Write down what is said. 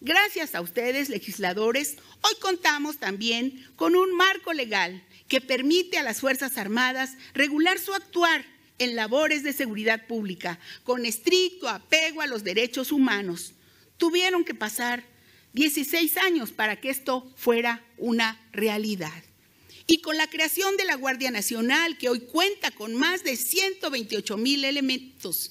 Gracias a ustedes, legisladores, hoy contamos también con un marco legal que permite a las Fuerzas Armadas regular su actuar en labores de seguridad pública, con estricto apego a los derechos humanos. Tuvieron que pasar 16 años para que esto fuera una realidad. Y con la creación de la Guardia Nacional, que hoy cuenta con más de 128 mil elementos